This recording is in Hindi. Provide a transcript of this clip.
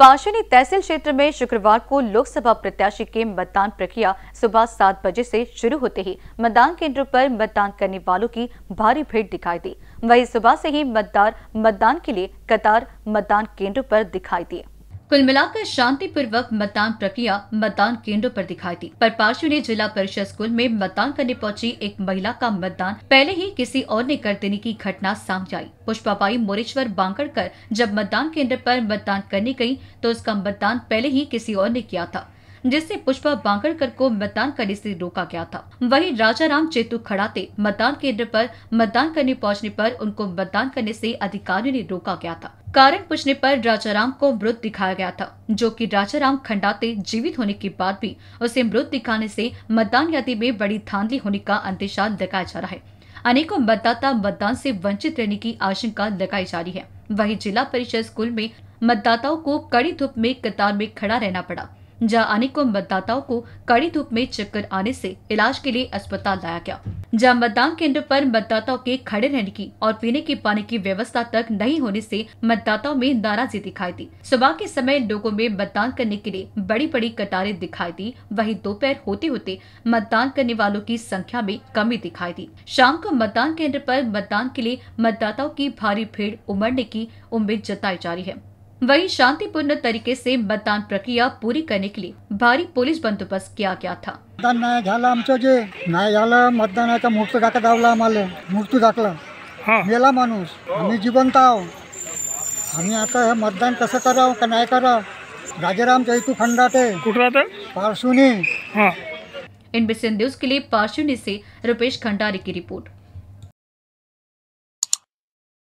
पांचवें तहसील क्षेत्र में शुक्रवार को लोकसभा प्रत्याशी के मतदान प्रक्रिया सुबह सात बजे से शुरू होते ही मतदान केंद्रों पर मतदान करने वालों की भारी भीड़ दिखाई दी वहीं सुबह से ही मतदान मतदान के लिए कतार मतदान केंद्रों पर दिखाई दिए कुल मिलाकर शांतिपूर्वक मतदान प्रक्रिया मतदान केंद्रों पर दिखाई दी पर पार्शु ने जिला परिषद स्कूल में मतदान करने पहुंची एक महिला का मतदान पहले ही किसी और ने कर देने की घटना सामने आई पुष्पाबाई मोरेश्वर बांकड़कर जब मतदान केंद्र पर मतदान करने गयी तो उसका मतदान पहले ही किसी और ने किया था जिससे पुष्पा बांकड़कर को मतदान करने से रोका गया था वहीं राम चेतु खड़ाते मतदान केंद्र पर मतदान करने पहुंचने पर उनको मतदान करने से अधिकारियों ने रोका गया था कारण पूछने पर राजाराम को मृत दिखाया गया था जो कि राजाराम खंडाते जीवित होने के बाद भी उसे मृत दिखाने से मतदान यादि में बड़ी धांधली होने का अंदेशा लगाया जा रहा है अनेकों मतदाता मतदान से वंचित रहने की आशंका लगाई जा रही है वहीं जिला परिषद स्कूल में मतदाताओं को कड़ी धूप में कतार में खड़ा रहना पड़ा जहां अनेक मतदाताओं को कड़ी धूप में चक्कर आने से इलाज के लिए अस्पताल लाया गया जहां मतदान केंद्र पर मतदाताओं के खड़े रहने की और पीने के पानी की व्यवस्था तक नहीं होने से मतदाताओं में नाराजी दिखाई दी सुबह के समय लोगों में मतदान करने के लिए बड़ी बड़ी कतारें दिखाई दी वही दोपहर होते होते मतदान करने वालों की संख्या में कमी दिखाई दी शाम को मतदान केंद्र पर मतदान के लिए मतदाताओं की भारी भीड़ उमड़ने की उम्मीद जताई जा रही है वहीं शांतिपूर्ण तरीके से मतदान प्रक्रिया पूरी करने के लिए भारी पुलिस बंदोबस्त किया गया था मतदान मतदान झालं आमचं जे नाही झालं मतदानाचा मृत्यू टाका दावला मेला आता है मतदान कसं करावं का नाही राजाराम जयतू खंडाटे पार्शुनी राहतं पारसुनी न्यूज के लिए पार्शुनी से रुपेश खंडारी की रिपोर्ट